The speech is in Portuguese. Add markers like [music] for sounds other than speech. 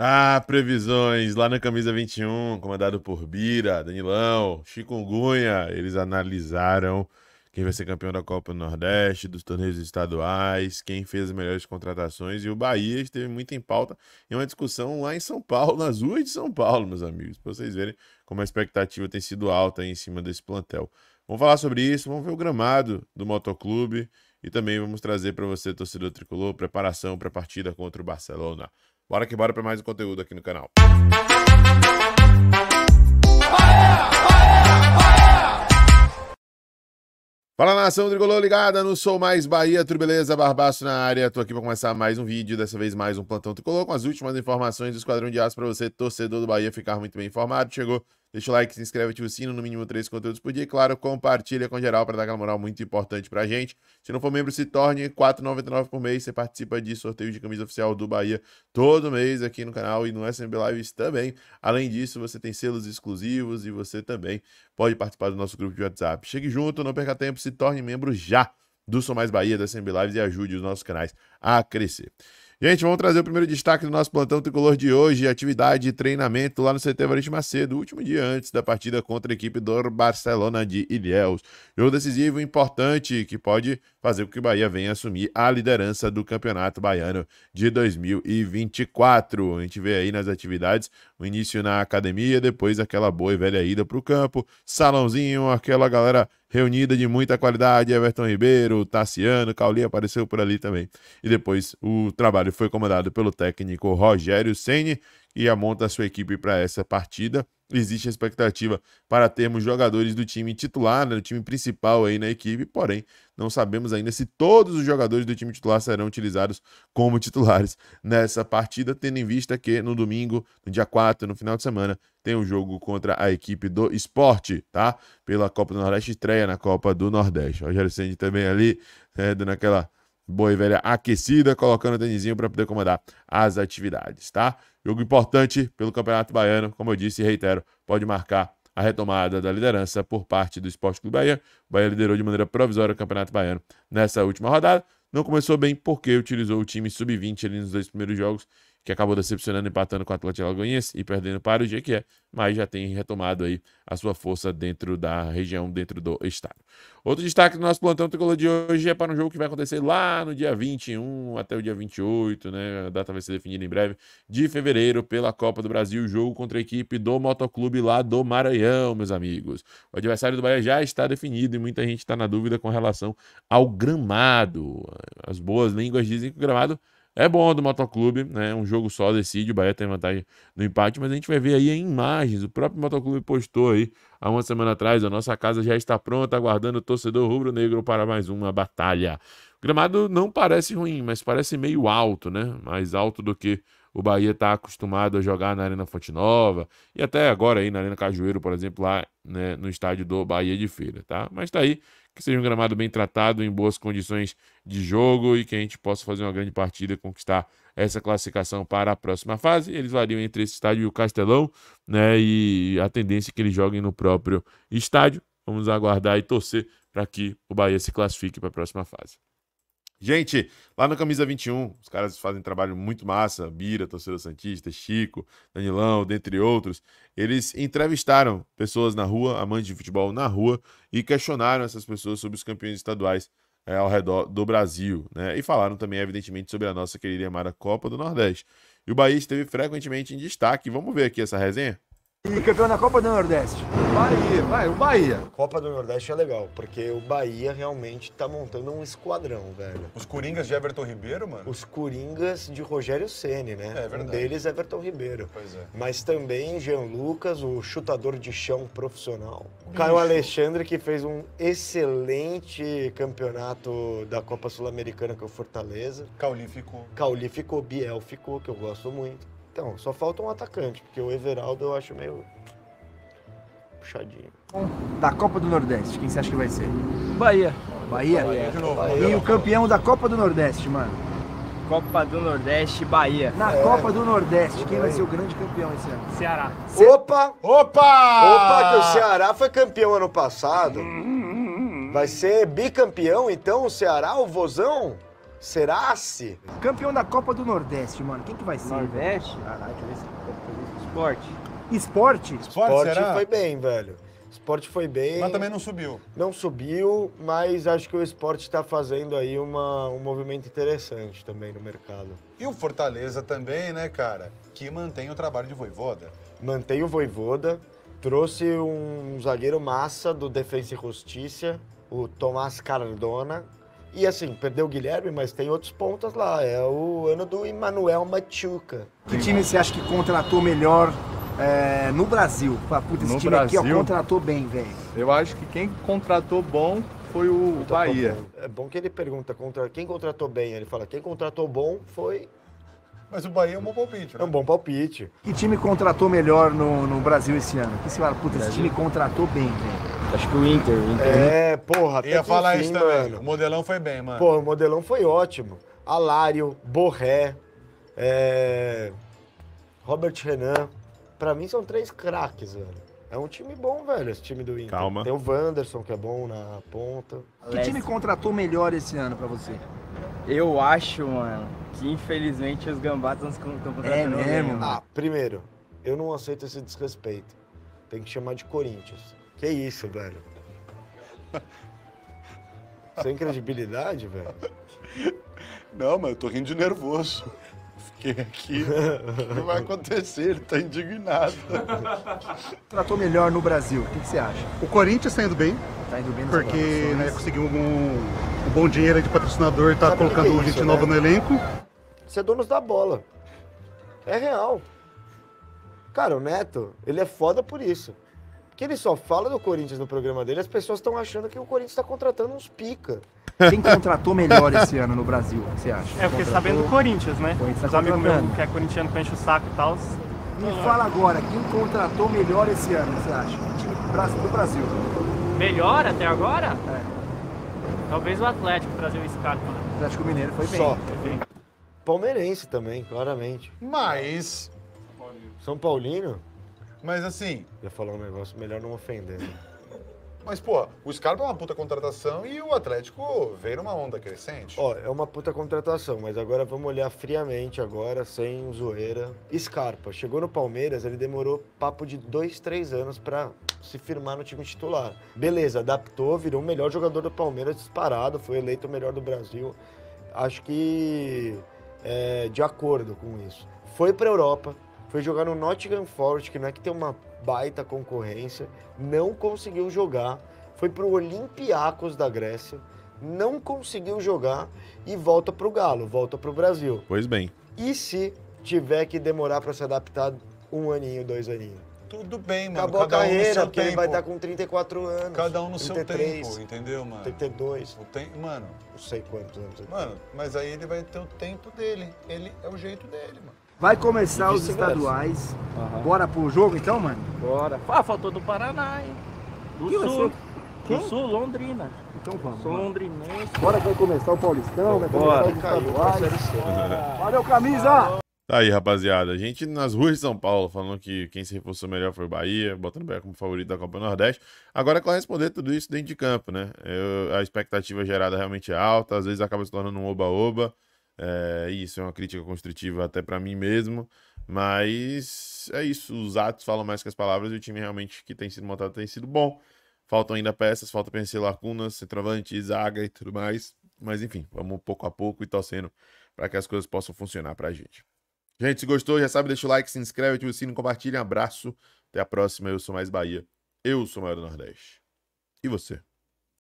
Ah, previsões lá na camisa 21, comandado por Bira, Danilão, Chikungunya. Eles analisaram quem vai ser campeão da Copa do Nordeste, dos torneios estaduais, quem fez as melhores contratações. E o Bahia esteve muito em pauta em uma discussão lá em São Paulo, [laughs] nas ruas de São Paulo, meus amigos, para vocês verem como a expectativa tem sido alta em cima desse plantel. Vamos falar sobre isso, vamos ver o gramado do Motoclube e também vamos trazer para você, torcedor tricolor, preparação para a partida contra o Barcelona. Bora que bora para mais um conteúdo aqui no canal. Fala nação tricolor ligada não Sou Mais Bahia, tudo beleza? Barbaço na área, tô aqui para começar mais um vídeo, dessa vez mais um plantão tricolor com as últimas informações do Esquadrão de Aço para você, torcedor do Bahia, ficar muito bem informado. Chegou Deixa o like, se inscreve, ativa o sino, no mínimo três conteúdos por dia. E claro, compartilha com geral para dar aquela moral muito importante a gente. Se não for membro, se torne R$ 4,99 por mês. Você participa de sorteio de camisa oficial do Bahia todo mês aqui no canal e no SMB Lives também. Além disso, você tem selos exclusivos e você também pode participar do nosso grupo de WhatsApp. Chegue junto, não perca tempo, se torne membro já do Sou Mais Bahia, da SMB Lives e ajude os nossos canais a crescer. Gente, vamos trazer o primeiro destaque do nosso plantão tricolor de hoje, atividade e treinamento lá no CT Evaristo Macedo, último dia antes da partida contra a equipe do Barcelona de Ilhéus. Jogo decisivo importante que pode fazer com que o Bahia venha assumir a liderança do Campeonato Baiano de 2024. A gente vê aí nas atividades o início na academia, depois aquela boa e velha ida para o campo, salãozinho, aquela galera reunida de muita qualidade, Everton Ribeiro, Tassiano, Cauli apareceu por ali também. E depois o trabalho foi comandado pelo técnico Rogério Ceni, que monta a sua equipe para essa partida existe a expectativa para termos jogadores do time titular, né, do time principal aí na equipe, porém não sabemos ainda se todos os jogadores do time titular serão utilizados como titulares nessa partida, tendo em vista que no domingo, no dia 4, no final de semana, tem um jogo contra a equipe do esporte, tá? Pela Copa do Nordeste, estreia na Copa do Nordeste. O Rogério Sende também ali, é, dando aquela boa e velha aquecida, colocando o tênisinho para poder comandar as atividades, tá? Jogo importante pelo Campeonato Baiano, como eu disse e reitero, pode marcar a retomada da liderança por parte do Esporte Clube Bahia. O Bahia liderou de maneira provisória o Campeonato Baiano nessa última rodada. Não começou bem porque utilizou o time sub-20 ali nos dois primeiros jogos que acabou decepcionando, empatando com o Atlético Alagoense e perdendo para o que é, mas já tem retomado aí a sua força dentro da região, dentro do estado. Outro destaque do nosso plantão tricolor de hoje é para um jogo que vai acontecer lá no dia 21 até o dia 28, né? A data vai ser definida em breve, de fevereiro, pela Copa do Brasil, jogo contra a equipe do Motoclube lá do Maranhão, meus amigos. O adversário do Bahia já está definido e muita gente está na dúvida com relação ao gramado. As boas línguas dizem que o gramado é bom do Motoclube, né? Um jogo só decide, o Bahia tem vantagem no empate, mas a gente vai ver aí em imagens. O próprio Motoclube postou aí há uma semana atrás: a nossa casa já está pronta, aguardando o torcedor rubro-negro para mais uma batalha. O gramado não parece ruim, mas parece meio alto, né? Mais alto do que o Bahia está acostumado a jogar na Arena Fonte Nova e até agora aí na Arena Cajueiro, por exemplo, lá né, no estádio do Bahia de Feira, tá? Mas tá aí, que seja um gramado bem tratado, em boas condições de jogo e que a gente possa fazer uma grande partida e conquistar essa classificação para a próxima fase. Eles variam entre esse estádio e o Castelão, né? E a tendência é que eles joguem no próprio estádio. Vamos aguardar e torcer para que o Bahia se classifique para a próxima fase. Gente, lá no Camisa 21, os caras fazem trabalho muito massa. Bira, torcedor Santista, Chico, Danilão, dentre outros. Eles entrevistaram pessoas na rua, amantes de futebol na rua, e questionaram essas pessoas sobre os campeões estaduais é, ao redor do Brasil. Né? E falaram também, evidentemente, sobre a nossa querida e amada Copa do Nordeste. E o Bahia esteve frequentemente em destaque. Vamos ver aqui essa resenha? E campeão da Copa do Nordeste. Bahia, vai, o Bahia. Copa do Nordeste é legal, porque o Bahia realmente tá montando um esquadrão, velho. Os Coringas de Everton Ribeiro, mano? Os Coringas de Rogério Ceni, né? É, é verdade. Um deles é Everton Ribeiro. Pois é. Mas também Jean Lucas, o chutador de chão profissional. Bicho. Caio Alexandre, que fez um excelente campeonato da Copa Sul-Americana com o Fortaleza. Cauli ficou. Cauli ficou, Biel ficou, que eu gosto muito. Então, só falta um atacante, porque o Everaldo eu acho meio puxadinho. Da Copa do Nordeste, quem você acha que vai ser? Bahia. Bahia? Bahia. Bahia. E o campeão da Copa do Nordeste, mano? Copa do Nordeste, Bahia. Na é. Copa do Nordeste, quem vai ser o grande campeão esse ano? Ceará. Ce... Opa! Opa! Opa, que o Ceará foi campeão ano passado. Hum, hum, hum. hum, hum. Vai ser bicampeão, então, o Ceará, o Vozão? Será-se? Campeão da Copa do Nordeste, mano. Quem que vai ser? Nordeste? Caralho, deixa eu ver se esporte. Esporte? Esporte, esporte será? foi bem, velho. Esporte foi bem. Mas também não subiu. Não subiu, mas acho que o esporte está fazendo aí uma, um movimento interessante também no mercado. E o Fortaleza também, né, cara? Que mantém o trabalho de Voivoda. Mantém o Voivoda. Trouxe um zagueiro massa do Defensa e Justiça, o Tomás Cardona, e assim, perdeu o Guilherme, mas tem outros pontos lá. É o ano do Emanuel Machuca. Que time você acha que contratou melhor é, no Brasil? Fala, puta, esse no time Brasil, aqui ó, contratou bem, velho. Eu acho que quem contratou bom foi o contratou Bahia. Bom. É bom que ele pergunta contra quem contratou bem. Ele fala, quem contratou bom foi mas o Bahia é um bom palpite, né? É um bom palpite. Que time contratou melhor no, no Brasil esse ano? Que se fala, puta, esse time contratou bem, velho. Acho que o Inter. Inter é, é porra, Ia falar fim, isso mano. também. O modelão foi bem, mano. Porra, o modelão foi ótimo. Alário, Borré, é... Robert Renan. Pra mim são três craques, velho. É um time bom, velho, esse time do Inter. Calma. Tem o Wanderson, que é bom na ponta. Que time contratou melhor esse ano pra você? Eu acho, mano, que infelizmente os não estão é contratando é mesmo. Ah, primeiro, eu não aceito esse desrespeito. Tem que chamar de Corinthians. Que isso, velho. Sem credibilidade, velho. Não, mas eu tô rindo de nervoso. Fiquei aqui. O que vai acontecer? Ele tá indignado. Tratou melhor no Brasil. O que, que você acha? O Corinthians tá indo bem. Tá indo bem Porque né, conseguiu um, um, bom dinheiro de patrocinador, tá Sabe colocando é gente né? nova no elenco. Ser donos da bola. É real. Cara, o Neto, ele é foda por isso que ele só fala do Corinthians no programa dele, as pessoas estão achando que o Corinthians está contratando uns pica. Quem contratou melhor esse ano no Brasil, você acha? É, porque contratou... sabendo do Corinthians, né? Corinthians Mas tá amigo meu que é corintiano que enche o saco e tal. Me fala agora, quem contratou melhor esse ano, você acha? do Brasil. Melhor até agora? É. Talvez o Atlético trazer o Scarpa. Né? O Atlético Mineiro foi bem. Só. Foi bem. Palmeirense também, claramente. Mas. São Paulino? Mas assim. Eu ia falar um negócio melhor não ofender. Né? [laughs] Mas, pô, o Scarpa é uma puta contratação e o Atlético veio numa onda crescente. Ó, é uma puta contratação, mas agora vamos olhar friamente agora, sem zoeira. Scarpa, chegou no Palmeiras, ele demorou papo de dois, três anos para se firmar no time titular. Beleza, adaptou, virou o melhor jogador do Palmeiras disparado, foi eleito o melhor do Brasil. Acho que é, de acordo com isso. Foi pra Europa, foi jogar no Nottingham Forest, que não é que tem uma baita concorrência, não conseguiu jogar, foi para o Olympiacos da Grécia, não conseguiu jogar e volta para o Galo, volta para o Brasil. Pois bem. E se tiver que demorar para se adaptar um aninho, dois aninhos? Tudo bem, mano. Acabou Cada a carreira, um no seu porque tempo. ele vai estar tá com 34 anos. Cada um no 33, seu tempo, entendeu, mano? 32. O tem... Mano. Não sei quantos anos. Mano, mas aí ele vai ter o tempo dele. Ele é o jeito dele, mano. Vai começar os estaduais. Uhum. Bora pro jogo então, mano? Bora. Ah, faltou do Paraná, hein? Do que Sul. Do Sul, Londrina. Então vamos. Sou londrinense. Bora que vai começar o Paulistão, vai Bora. começar os Caiu, estaduais. [laughs] Valeu, camisa! Tá aí, rapaziada. A gente nas ruas de São Paulo falando que quem se reforçou melhor foi o Bahia, botando o Bahia como favorito da Copa Nordeste. Agora é responder tudo isso dentro de campo, né? Eu, a expectativa gerada realmente é alta, às vezes acaba se tornando um oba-oba. É, isso é uma crítica construtiva até para mim mesmo. Mas é isso. Os atos falam mais que as palavras e o time realmente que tem sido montado tem sido bom. Faltam ainda peças, falta pensar lacunas, centroavante, zaga e tudo mais. Mas enfim, vamos pouco a pouco e torcendo para que as coisas possam funcionar para a gente. Gente, se gostou, já sabe, deixa o like, se inscreve, ativa o sino, compartilha. Um abraço. Até a próxima. Eu sou mais Bahia. Eu sou maior do Nordeste. E você?